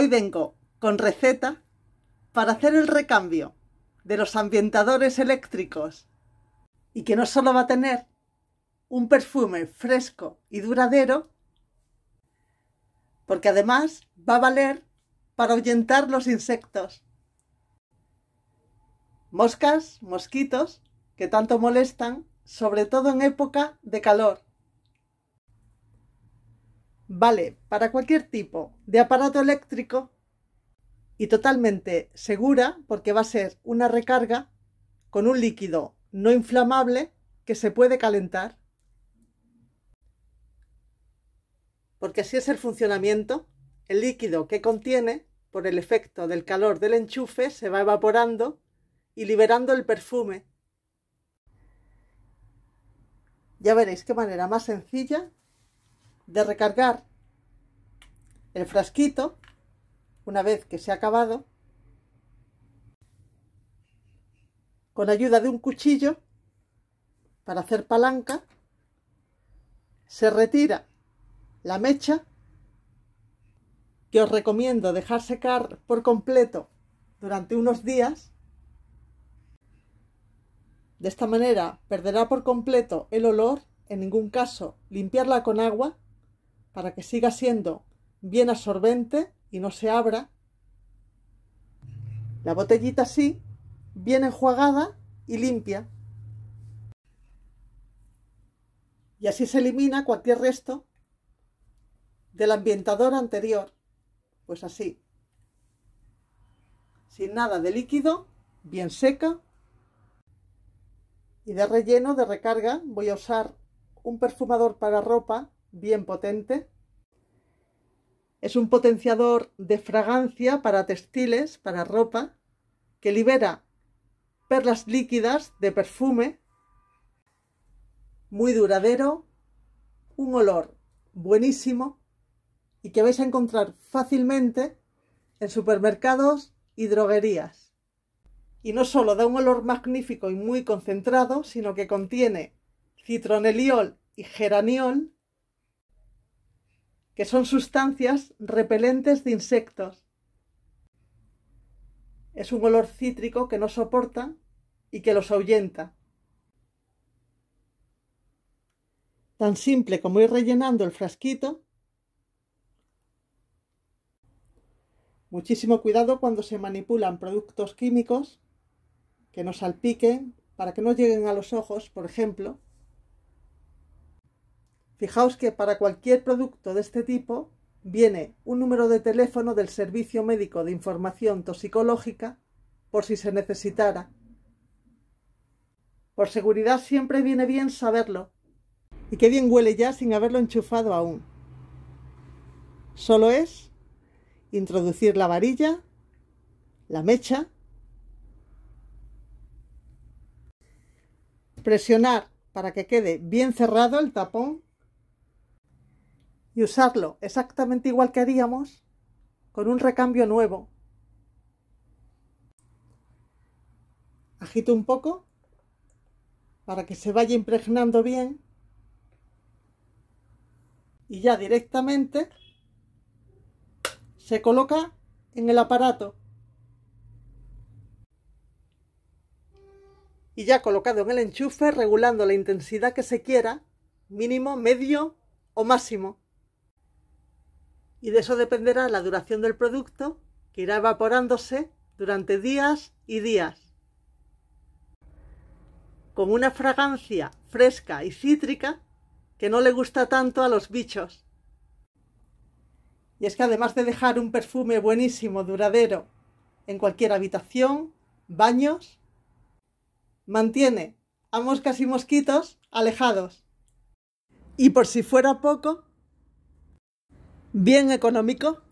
Hoy vengo con receta para hacer el recambio de los ambientadores eléctricos y que no solo va a tener un perfume fresco y duradero, porque además va a valer para ahuyentar los insectos. Moscas, mosquitos, que tanto molestan, sobre todo en época de calor vale para cualquier tipo de aparato eléctrico y totalmente segura porque va a ser una recarga con un líquido no inflamable que se puede calentar. Porque así es el funcionamiento. El líquido que contiene, por el efecto del calor del enchufe, se va evaporando y liberando el perfume. Ya veréis qué manera más sencilla de recargar el frasquito una vez que se ha acabado con ayuda de un cuchillo para hacer palanca se retira la mecha que os recomiendo dejar secar por completo durante unos días de esta manera perderá por completo el olor en ningún caso limpiarla con agua para que siga siendo bien absorbente y no se abra. La botellita así, bien enjuagada y limpia. Y así se elimina cualquier resto del ambientador anterior. Pues así. Sin nada de líquido, bien seca. Y de relleno, de recarga, voy a usar un perfumador para ropa bien potente. Es un potenciador de fragancia para textiles, para ropa, que libera perlas líquidas de perfume, muy duradero, un olor buenísimo y que vais a encontrar fácilmente en supermercados y droguerías. Y no solo da un olor magnífico y muy concentrado, sino que contiene citroneliol y geraniol, que son sustancias repelentes de insectos. Es un olor cítrico que no soporta y que los ahuyenta. Tan simple como ir rellenando el frasquito. Muchísimo cuidado cuando se manipulan productos químicos que no salpiquen para que no lleguen a los ojos, por ejemplo, Fijaos que para cualquier producto de este tipo viene un número de teléfono del Servicio Médico de Información Toxicológica por si se necesitara. Por seguridad siempre viene bien saberlo. Y qué bien huele ya sin haberlo enchufado aún. Solo es introducir la varilla, la mecha, presionar para que quede bien cerrado el tapón y usarlo exactamente igual que haríamos con un recambio nuevo. Agito un poco para que se vaya impregnando bien y ya directamente se coloca en el aparato. Y ya colocado en el enchufe, regulando la intensidad que se quiera, mínimo, medio o máximo y de eso dependerá la duración del producto que irá evaporándose durante días y días. Con una fragancia fresca y cítrica que no le gusta tanto a los bichos. Y es que además de dejar un perfume buenísimo, duradero, en cualquier habitación, baños, mantiene a moscas y mosquitos alejados. Y por si fuera poco, bien económico.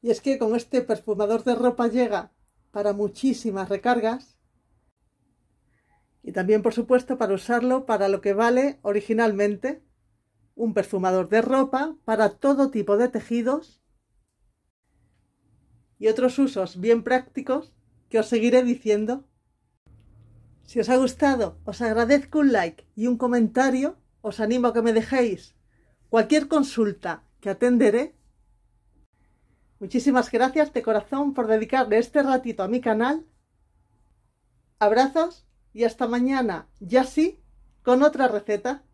Y es que con este perfumador de ropa llega para muchísimas recargas. Y también, por supuesto, para usarlo para lo que vale originalmente. Un perfumador de ropa para todo tipo de tejidos. Y otros usos bien prácticos que os seguiré diciendo. Si os ha gustado, os agradezco un like y un comentario. Os animo a que me dejéis cualquier consulta que atenderé. Muchísimas gracias de corazón por dedicarle este ratito a mi canal. Abrazos y hasta mañana, ya sí, con otra receta.